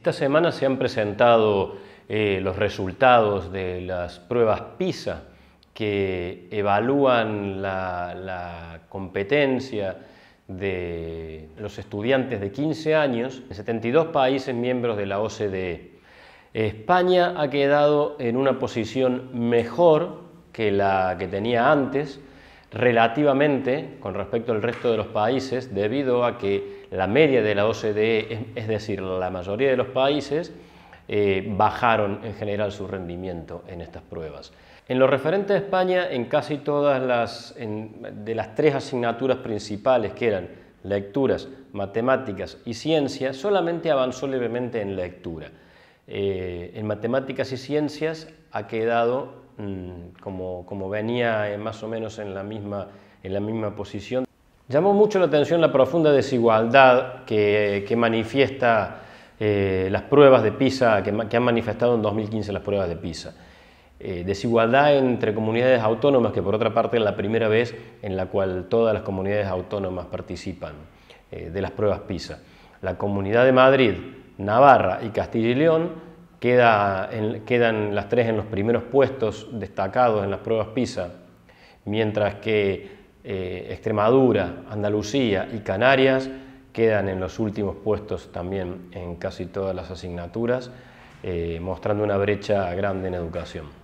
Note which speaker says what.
Speaker 1: Esta semana se han presentado eh, los resultados de las pruebas PISA que evalúan la, la competencia de los estudiantes de 15 años en 72 países miembros de la OCDE. España ha quedado en una posición mejor que la que tenía antes, relativamente con respecto al resto de los países debido a que la media de la OCDE, es decir, la mayoría de los países, eh, bajaron en general su rendimiento en estas pruebas. En lo referente a España, en casi todas las, de las tres asignaturas principales que eran lecturas, matemáticas y ciencias, solamente avanzó levemente en lectura. Eh, en matemáticas y ciencias ha quedado Mm, como, como venía eh, más o menos en la misma, en la misma posición. Llamó mucho la atención la profunda desigualdad que, que manifiesta eh, las pruebas de PISA, que, han manifestado en 2015 las pruebas de PISA. Eh, desigualdad entre comunidades autónomas, que por otra parte es la primera vez en la cual todas las comunidades autónomas participan de las pruebas PISA. La comunidad de Madrid, Navarra y Castilla y León Queda quedan las tres en los primeros puestos destacados en las pruebas PISA, mientras que eh, Extremadura, Andalucía y Canarias quedan en los últimos puestos también en casi todas las asignaturas, eh, mostrando una brecha grande en educación.